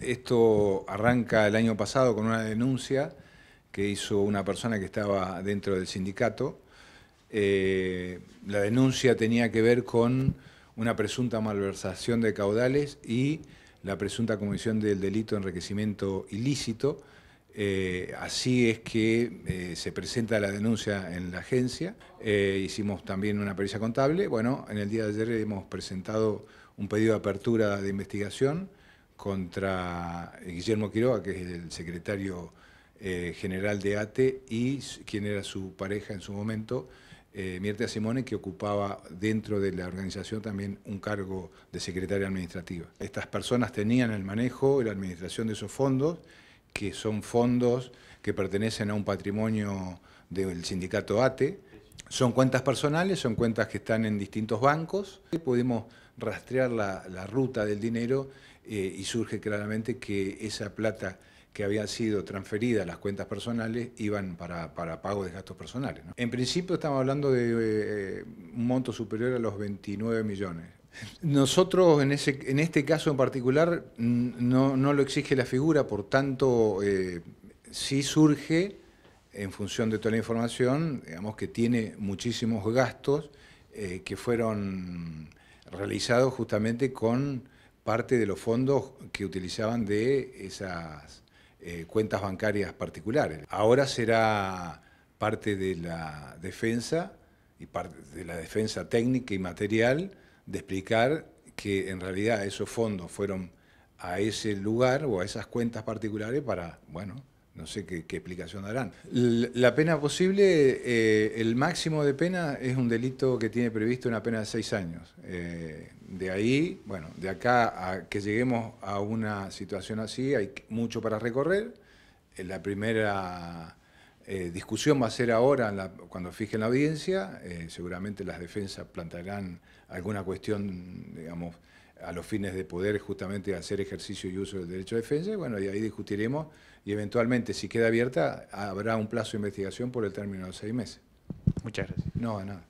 esto arranca el año pasado con una denuncia que hizo una persona que estaba dentro del sindicato. Eh, la denuncia tenía que ver con una presunta malversación de caudales y la presunta comisión del delito de enriquecimiento ilícito. Eh, así es que eh, se presenta la denuncia en la agencia. hicimos también una pericia contable. Bueno, en el día de ayer hemos presentado un pedido de apertura de investigación contra Guillermo Quiroga, que es el secretario eh, general de ATE, y quien era su pareja en su momento, eh, Mirta Simone, que ocupaba dentro de la organización también un cargo de secretaria administrativa. Estas personas tenían el manejo y la administración de esos fondos que son fondos que pertenecen a un patrimonio del sindicato ATE. Son cuentas personales, son cuentas que están en distintos bancos. pudimos rastrear la, ruta del dinero eh, y surge claramente que esa plata que había sido transferida a las cuentas personales iban para, pago de gastos personales. En principio estamos hablando de eh, un monto superior a los 29 millones. Nosotros, en, ese, en este caso en particular, no, lo exige la figura, por tanto, eh, sí surge, en función de toda la información, digamos que tiene muchísimos gastos eh, que fueron realizados justamente con parte de los fondos que utilizaban de esas eh, cuentas bancarias particulares. Ahora será parte de la defensa y parte de la defensa técnica y material de explicar que en realidad esos fondos fueron a ese lugar o a esas cuentas particulares para, bueno, no sé qué, explicación darán. La pena posible, eh, el máximo de pena es un delito que tiene previsto una pena de seis años. Eh, de ahí, bueno, de acá a que lleguemos a una situación así hay mucho para recorrer. Eh, la primera eh, discusión va a ser ahora, cuando fijen la audiencia, eh, seguramente las defensas plantarán alguna cuestión, digamos, a los fines de poder justamente hacer ejercicio y uso del derecho de defensa, y bueno, y ahí discutiremos, y eventualmente, si queda abierta, habrá un plazo de investigación por el término de seis meses. Muchas gracias. No, nada.